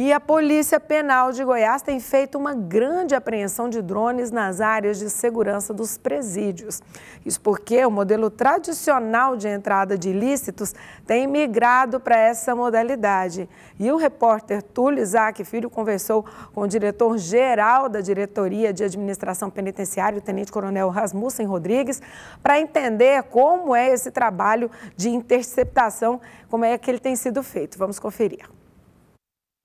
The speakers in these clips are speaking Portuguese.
E a Polícia Penal de Goiás tem feito uma grande apreensão de drones nas áreas de segurança dos presídios. Isso porque o modelo tradicional de entrada de ilícitos tem migrado para essa modalidade. E o repórter Túlio Isaac Filho conversou com o diretor-geral da Diretoria de Administração Penitenciária, o tenente-coronel Rasmussen Rodrigues, para entender como é esse trabalho de interceptação, como é que ele tem sido feito. Vamos conferir.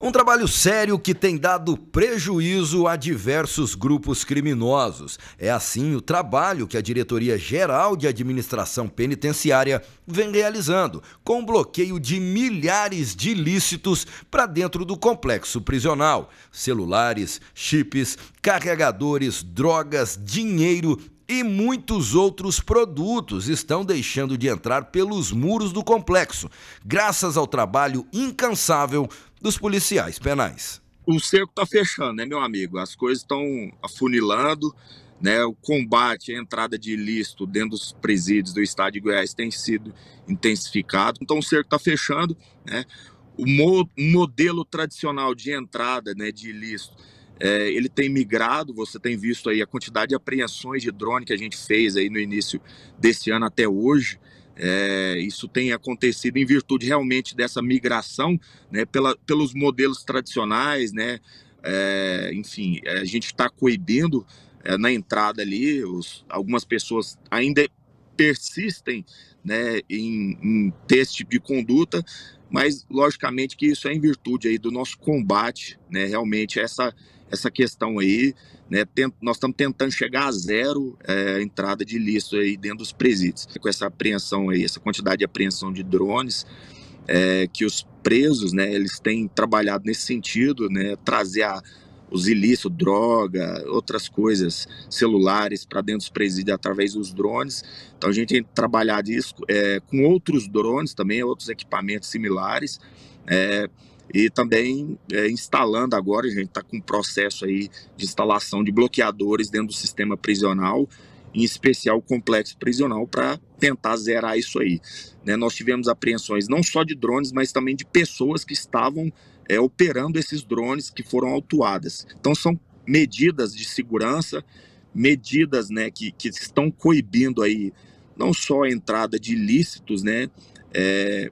Um trabalho sério que tem dado prejuízo a diversos grupos criminosos. É assim o trabalho que a Diretoria Geral de Administração Penitenciária vem realizando, com o bloqueio de milhares de ilícitos para dentro do complexo prisional: celulares, chips, carregadores, drogas, dinheiro e muitos outros produtos estão deixando de entrar pelos muros do complexo, graças ao trabalho incansável dos policiais penais. O cerco está fechando, né, meu amigo? As coisas estão afunilando, né? O combate à entrada de ilícito dentro dos presídios do estado de Goiás tem sido intensificado. Então o cerco está fechando, né? O mo modelo tradicional de entrada, né, de ilícito é, ele tem migrado, você tem visto aí a quantidade de apreensões de drone que a gente fez aí no início desse ano até hoje. É, isso tem acontecido em virtude realmente dessa migração né, pela, pelos modelos tradicionais, né? É, enfim, é, a gente está coibindo é, na entrada ali, os, algumas pessoas ainda persistem né, em, em ter esse tipo de conduta, mas logicamente que isso é em virtude aí do nosso combate, né, realmente essa essa questão aí. Né, tent, nós estamos tentando chegar a zero é, entrada de lixo aí dentro dos presídios. Com essa apreensão aí, essa quantidade de apreensão de drones, é, que os presos, né, eles têm trabalhado nesse sentido, né, trazer a, os ilícitos, droga, outras coisas, celulares para dentro dos presídios através dos drones. Então a gente tem trabalhado isso é, com outros drones também, outros equipamentos similares. É, e também é, instalando agora, a gente está com um processo aí de instalação de bloqueadores dentro do sistema prisional, em especial o complexo prisional, para tentar zerar isso aí. Né? Nós tivemos apreensões não só de drones, mas também de pessoas que estavam é, operando esses drones que foram autuadas. Então são medidas de segurança, medidas né, que, que estão coibindo aí não só a entrada de ilícitos, né, é,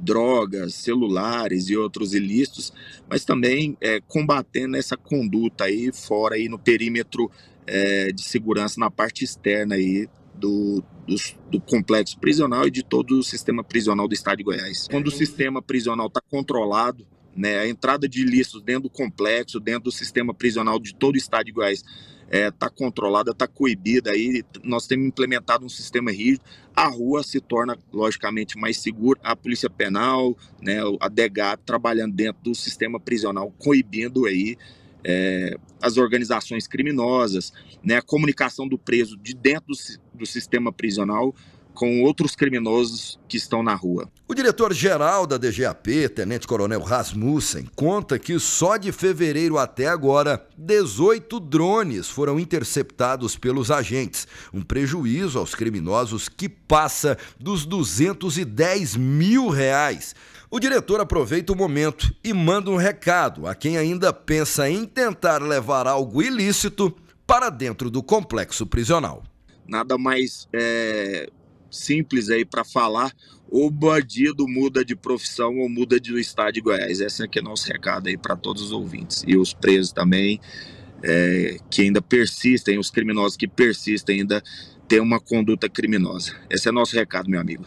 drogas, celulares e outros ilícitos, mas também é, combatendo essa conduta aí fora aí no perímetro é, de segurança na parte externa aí do, do, do, complexo prisional e de todo o sistema prisional do Estado de Goiás. Quando o sistema prisional está controlado, né? A entrada de ilícitos dentro do complexo, dentro do sistema prisional de todo o estado de Goiás está é, tá controlada, está coibida. Aí nós temos implementado um sistema rígido. A rua se torna, logicamente, mais segura. A Polícia Penal, né, a DEGAP, trabalhando dentro do sistema prisional, coibindo aí é, as organizações criminosas, né, a comunicação do preso de dentro do, do sistema prisional com outros criminosos que estão na rua. O diretor-geral da DGAP, Tenente Coronel Rasmussen, conta que só de fevereiro até agora, 18 drones foram interceptados pelos agentes, um prejuízo aos criminosos que passa dos 210 mil reais. O diretor aproveita o momento e manda um recado a quem ainda pensa em tentar levar algo ilícito para dentro do complexo prisional. Nada mais é simples aí para falar, o bandido muda de profissão ou muda de, do estado de Goiás. Esse aqui é nosso recado aí para todos os ouvintes e os presos também, é, que ainda persistem, os criminosos que persistem ainda têm uma conduta criminosa. Esse é nosso recado, meu amigo.